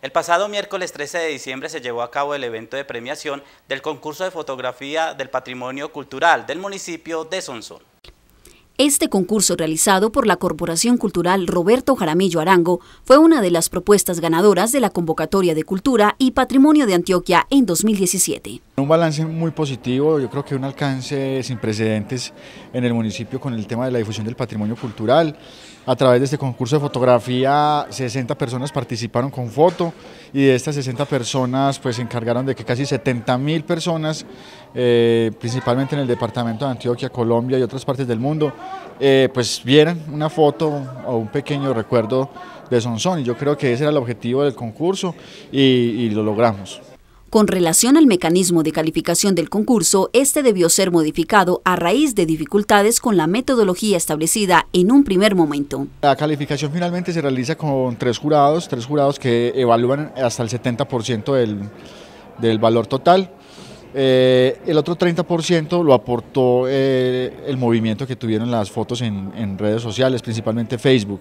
El pasado miércoles 13 de diciembre se llevó a cabo el evento de premiación del concurso de fotografía del patrimonio cultural del municipio de Sonsón. Este concurso realizado por la Corporación Cultural Roberto Jaramillo Arango fue una de las propuestas ganadoras de la Convocatoria de Cultura y Patrimonio de Antioquia en 2017. Un balance muy positivo, yo creo que un alcance sin precedentes en el municipio con el tema de la difusión del patrimonio cultural. A través de este concurso de fotografía, 60 personas participaron con foto y de estas 60 personas pues se encargaron de que casi 70 mil personas, eh, principalmente en el departamento de Antioquia, Colombia y otras partes del mundo, eh, pues vieran una foto o un pequeño recuerdo de Sonsón. Y yo creo que ese era el objetivo del concurso y lo logramos. Con relación al mecanismo de calificación del concurso, este debió ser modificado a raíz de dificultades con la metodología establecida en un primer momento. La calificación finalmente se realiza con tres jurados, tres jurados que evalúan hasta el 70% del, valor total. Eh, el otro 30% lo aportó eh, el movimiento que tuvieron las fotos en redes sociales, principalmente Facebook.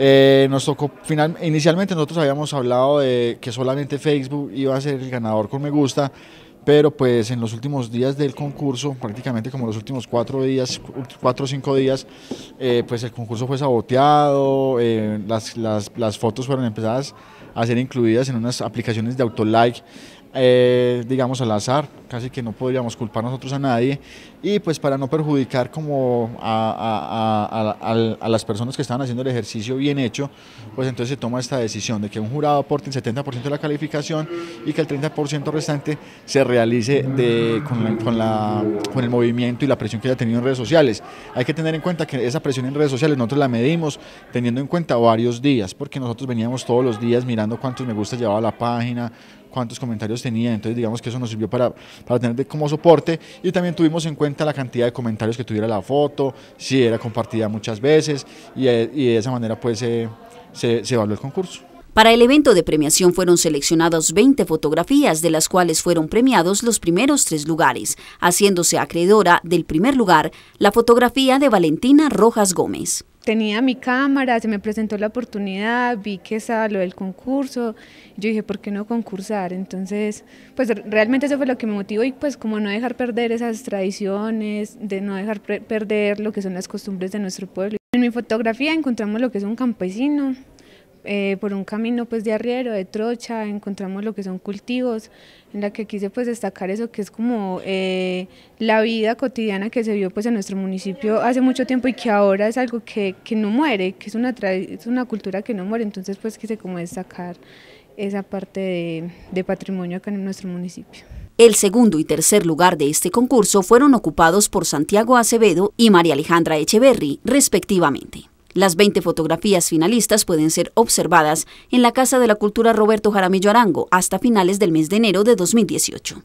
Eh, nos tocó, final, inicialmente nosotros habíamos hablado de que solamente Facebook iba a ser el ganador con me gusta, pero pues en los últimos días del concurso, prácticamente como los últimos cuatro días, cuatro o cinco días, eh, pues el concurso fue saboteado, eh, las, las, fotos fueron empezadas a ser incluidas en unas aplicaciones de autolike eh, digamos, al azar, casi que no podríamos culpar nosotros a nadie, y pues para no perjudicar como a, las personas que estaban haciendo el ejercicio bien hecho, pues entonces se toma esta decisión de que un jurado aporte el 70% de la calificación y que el 30% restante se realice de, con, con, con, el movimiento y la presión que haya tenido en redes sociales. Hay que tener en cuenta que esa presión en redes sociales nosotros la medimos teniendo en cuenta varios días, porque nosotros veníamos todos los días mirando cuántos me gusta llevaba la página, cuántos comentarios tenía, entonces digamos que eso nos sirvió para, tener como soporte y también tuvimos en cuenta la cantidad de comentarios que tuviera la foto, si era compartida muchas veces y, eh, de esa manera pues se, se evaluó el concurso. Para el evento de premiación fueron seleccionadas 20 fotografías, de las cuales fueron premiados los primeros tres lugares, haciéndose acreedora del primer lugar la fotografía de Valentina Rojas Gómez tenía mi cámara, se me presentó la oportunidad, vi que estaba lo del concurso, yo dije, ¿por qué no concursar? Entonces, pues realmente eso fue lo que me motivó y pues como no dejar perder esas tradiciones, de no dejar perder lo que son las costumbres de nuestro pueblo. En mi fotografía encontramos lo que es un campesino, eh, por un camino pues de arriero, de trocha, encontramos lo que son cultivos, en la que quise destacar eso que es como eh, la vida cotidiana que se vio pues, en nuestro municipio hace mucho tiempo y que ahora es algo que, no muere, que es una, cultura que no muere, entonces pues quise como destacar esa parte de, de patrimonio acá en nuestro municipio. El segundo y tercer lugar de este concurso fueron ocupados por Santiago Acevedo y María Alejandra Echeverry, respectivamente. Las 20 fotografías finalistas pueden ser observadas en la Casa de la Cultura Roberto Jaramillo Arango hasta finales del mes de enero de 2018.